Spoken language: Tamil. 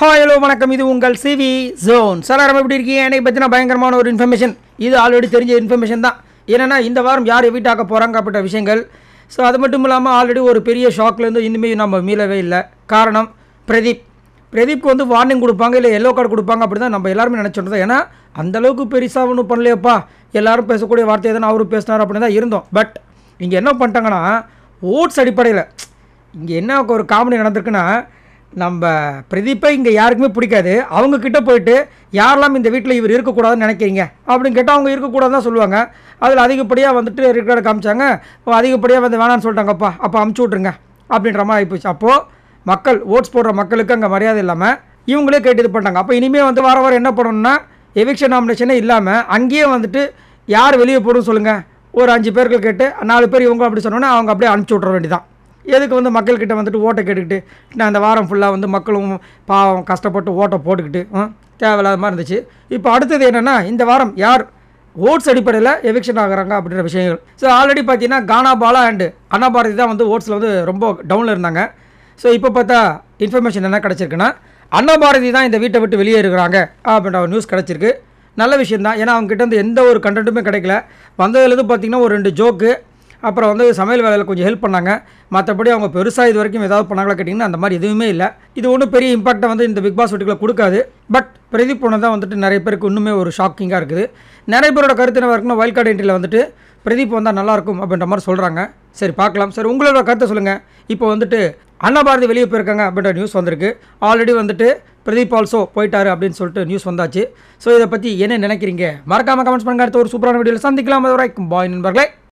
ஹாய் ஹலோ வணக்கம் இது உங்கள் சிவி ஜோன் சார் எப்படி இருக்கீங்க எனக்கு பற்றினா பயங்கரமான ஒரு இன்ஃபர்மேஷன் இது ஆல்ரெடி தெரிஞ்ச இன்ஃபர்மேஷன் தான் ஏன்னா இந்த வாரம் யார் வீட்டாக்க போகிறாங்க அப்படின்ற விஷயங்கள் ஸோ அது மட்டும் இல்லாமல் ஆல்ரெடி ஒரு பெரிய ஷாக்லேருந்து இனிமேல் நம்ம மீளவே இல்லை காரணம் பிரதீப் பிரதீப்க்கு வந்து வார்னிங் கொடுப்பாங்க இல்லை எல்லோ கார்டு கொடுப்பாங்க அப்படி தான் நம்ம எல்லாருமே நினச்சிருந்தோம் ஏன்னா அந்தளவுக்கு பெருசாக ஒன்றும் பண்ணலையப்பா எல்லோரும் பேசக்கூடிய வார்த்தையை தானே அவரும் பேசினார் அப்படின்னு தான் இருந்தோம் பட் இங்கே என்ன பண்ணிட்டாங்கன்னா ஓட்ஸ் அடிப்படையில் இங்கே என்ன ஒரு காமெடி நடந்திருக்குன்னா நம்ம பிரதீப்பை இங்கே யாருக்குமே பிடிக்காது அவங்கக்கிட்ட போயிட்டு யாரெல்லாம் இந்த வீட்டில் இவர் இருக்கக்கூடாதுன்னு நினைக்கிறீங்க அப்படின்னு கேட்டால் அவங்க இருக்கக்கூடாதுன்னு தான் சொல்லுவாங்க அதில் அதிகப்படியாக வந்துட்டு இருக்கிற காமிச்சாங்க அதிகப்படியாக வந்து வேணான்னு சொல்லிட்டாங்கப்பா அப்போ அமுச்சு விட்ருங்க அப்படின்ற மாதிரி ஆகிப்போச்சு அப்போது மக்கள் ஓட்ஸ் போடுற மக்களுக்கு அங்கே மரியாதை இல்லாமல் இவங்களே கேட்டு இது பண்ணிட்டாங்க அப்போ இனிமேல் வந்து வார வாரம் என்ன பண்ணணும்னா எவிக்ஷன் நாமினேஷனே இல்லாமல் அங்கேயே வந்துட்டு யார் வெளியே போடும் சொல்லுங்கள் ஒரு அஞ்சு பேருக்கு கேட்டு நாலு பேர் இவங்க அப்படி சொன்னோன்னா அவங்க அப்படியே அனுப்பிச்சி விட்ற வேண்டியதான் எதுக்கு வந்து மக்கள்கிட்ட வந்துட்டு ஓட்டை கேட்டுக்கிட்டு நான் அந்த வாரம் ஃபுல்லாக வந்து மக்களும் பாவம் கஷ்டப்பட்டு ஓட்டை போட்டுக்கிட்டு தேவையில்லாத மாதிரி இருந்துச்சு இப்போ அடுத்தது என்னென்னா இந்த வாரம் யார் ஓட்ஸ் அடிப்படையில் எவிக்ஷன் ஆகிறாங்க அப்படின்ற விஷயங்கள் ஸோ ஆல்ரெடி பார்த்தீங்கன்னா கானா பாலா அண்டு அண்ணா பாரதி தான் வந்து ஓட்ஸில் வந்து ரொம்ப டவுனில் இருந்தாங்க ஸோ இப்போ பார்த்தா இன்ஃபர்மேஷன் என்ன கிடச்சிருக்குன்னா அண்ணா பாரதி தான் இந்த வீட்டை விட்டு வெளியே இருக்கிறாங்க அப்படின்ற ஒரு நியூஸ் கிடச்சிருக்கு நல்ல விஷயம் தான் ஏன்னா அவங்ககிட்ட வந்து எந்த ஒரு கண்டென்ட்டுமே கிடைக்கல வந்ததுலேருந்து பார்த்திங்கன்னா ஒரு ரெண்டு ஜோக்கு அப்புறம் வந்து சமையல் வேலையில் கொஞ்சம் ஹெல்ப் பண்ணாங்க மற்றபடி அவங்க பெருசாக இது வரைக்கும் ஏதாவது பண்ணாங்களா கேட்டிங்கன்னா அந்த மாதிரி எதுவுமே இல்லை இது ஒன்றும் பெரிய இம்பாக்டை வந்து இந்த பிக் பாஸ் வீட்டுக்குள்ளே கொடுக்காது பட் பிரதீப் போனது தான் வந்துட்டு நிறைய பேருக்கு இன்னுமே ஒரு ஷாக்கிங்காக இருக்குது நிறைய பேரோட கருத்து என்ன இருக்குன்னா வைல்ட் கார்டு என்ட்ரியில் வந்துட்டு பிரதீப் வந்தால் நல்லாயிருக்கும் அப்படின்ற மாதிரி சொல்கிறாங்க சரி பார்க்கலாம் சரி உங்களோட கருத்தை சொல்லுங்கள் இப்போ வந்துட்டு அண்ணா பாரதி வெளியே போயிருக்காங்க அப்படின்ற நியூஸ் வந்திருக்கு ஆல்ரெடி வந்துட்டு பிரதீப் ஆல்சோ போயிட்டாரு அப்படின்னு சொல்லிட்டு நியூஸ் வந்தாச்சு ஸோ இதை பற்றி என்ன நினைக்கிறீங்க மறக்காமல் கமெண்ட்ஸ் பண்ணுங்க அடுத்த ஒரு சூப்பரான வீடியோவில் சந்திக்கலாம் பாய் நண்பர்களே